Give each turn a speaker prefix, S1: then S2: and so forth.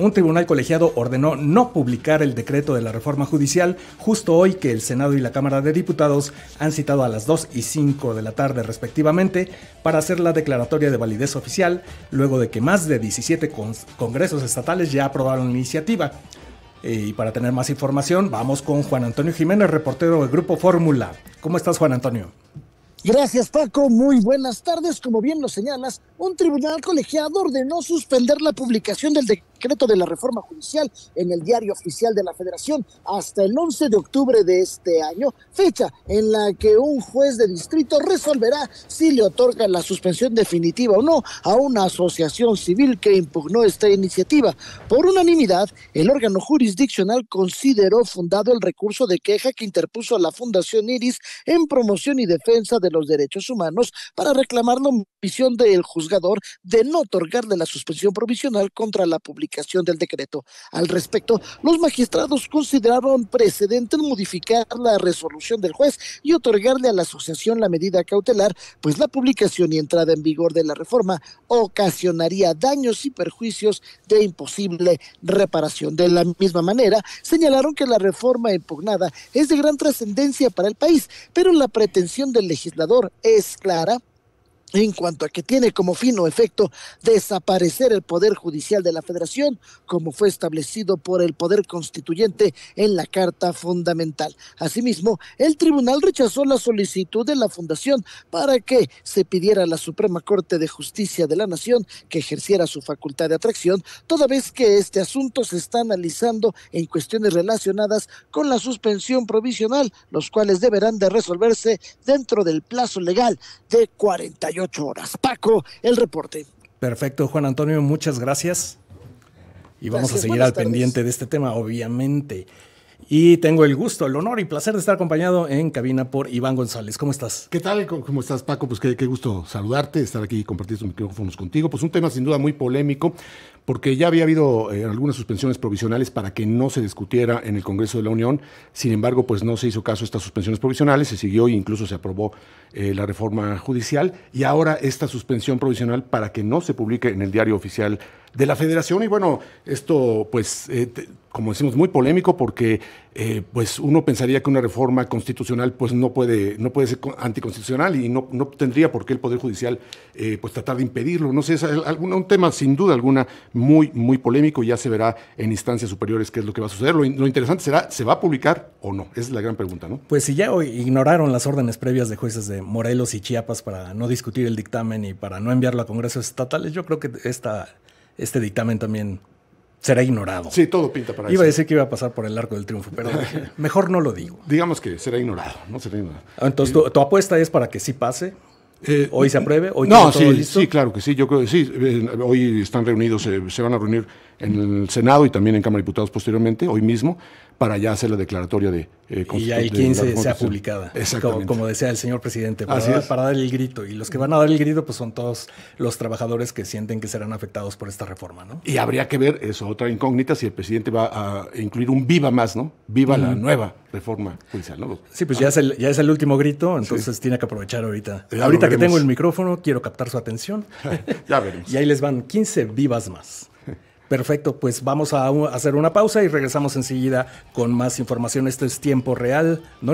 S1: Un tribunal colegiado ordenó no publicar el decreto de la reforma judicial justo hoy que el Senado y la Cámara de Diputados han citado a las 2 y 5 de la tarde respectivamente para hacer la declaratoria de validez oficial luego de que más de 17 congresos estatales ya aprobaron la iniciativa. Eh, y para tener más información vamos con Juan Antonio Jiménez, reportero del Grupo Fórmula. ¿Cómo estás Juan Antonio? Gracias Paco, muy buenas tardes.
S2: Como bien lo señalas, un tribunal colegiado ordenó suspender la publicación del decreto de la reforma judicial en el diario oficial de la Federación hasta el 11 de octubre de este año, fecha en la que un juez de distrito resolverá si le otorga la suspensión definitiva o no a una asociación civil que impugnó esta iniciativa. Por unanimidad, el órgano jurisdiccional consideró fundado el recurso de queja que interpuso a la Fundación Iris en promoción y defensa de los Derechos Humanos para reclamar la omisión del juzgador de no otorgarle la suspensión provisional contra la publicación del decreto. Al respecto, los magistrados consideraron precedente modificar la resolución del juez y otorgarle a la asociación la medida cautelar, pues la publicación y entrada en vigor de la reforma ocasionaría daños y perjuicios de imposible reparación. De la misma manera, señalaron que la reforma impugnada es de gran trascendencia para el país, pero la pretensión del legislador legislador es clara en cuanto a que tiene como fino efecto desaparecer el Poder Judicial de la Federación, como fue establecido por el Poder Constituyente en la Carta Fundamental. Asimismo, el tribunal rechazó la solicitud de la Fundación para que se pidiera a la Suprema Corte de Justicia de la Nación que ejerciera su facultad de atracción, toda vez que este asunto se está analizando en cuestiones relacionadas con la suspensión provisional, los cuales deberán de resolverse dentro del plazo legal de 48
S1: horas. Paco, el reporte. Perfecto, Juan Antonio, muchas gracias. Y vamos a seguir al pendiente de este tema, obviamente. Y tengo el gusto, el honor y placer de estar
S3: acompañado en cabina por Iván González. ¿Cómo estás? ¿Qué tal? ¿Cómo estás, Paco? Pues qué, qué gusto saludarte, estar aquí y compartir estos micrófonos contigo. Pues un tema sin duda muy polémico, porque ya había habido eh, algunas suspensiones provisionales para que no se discutiera en el Congreso de la Unión, sin embargo, pues no se hizo caso a estas suspensiones provisionales, se siguió e incluso se aprobó eh, la reforma judicial y ahora esta suspensión provisional para que no se publique en el diario oficial de la Federación y bueno, esto pues eh, como decimos muy polémico porque pues uno pensaría que una reforma constitucional pues no puede no puede ser anticonstitucional y no, no tendría por qué el poder judicial pues tratar de impedirlo, no sé, es algún, un tema sin duda alguna muy, muy polémico. Ya se verá en instancias superiores qué es lo que va a suceder. Lo, interesante será, ¿se va a publicar o no? Esa es la gran pregunta, ¿no?
S1: Pues si ya ignoraron las órdenes previas de jueces de Morelos y Chiapas para no discutir el dictamen y para no enviarlo a congresos estatales, yo creo que esta, este dictamen también será ignorado.
S3: Sí, todo pinta para eso. Iba a decir
S1: que iba a pasar por el arco del triunfo, pero mejor no lo digo. Digamos que
S3: será ignorado, no será
S1: Entonces, eh, ¿tu, tu apuesta es para que sí pase? Eh, ¿Hoy se eh, apruebe? ¿Hoy no, sí,
S3: sí, claro que sí. Yo creo que sí. Eh, hoy están reunidos, se van a reunir en el Senado y también en Cámara de Diputados posteriormente, hoy mismo, para ya hacer la declaratoria de Y ya el 15 sea publicada. Como,
S1: decía el señor presidente, para, dar, el grito. Y los que van a dar el grito, pues son todos los trabajadores que sienten que serán afectados por esta reforma, ¿no? Y
S3: habría que ver, eso, otra incógnita, si el presidente va a incluir un viva más, ¿no? Viva la nueva reforma judicial, ¿no?
S1: Sí, pues ya, es el, ya es el último grito, entonces tiene que aprovechar ahorita. ahorita que tengo el micrófono, quiero captar su atención. ya veremos. y ahí les van 15 vivas más. Perfecto, pues vamos a hacer una pausa y regresamos enseguida con más información. Esto es tiempo real. No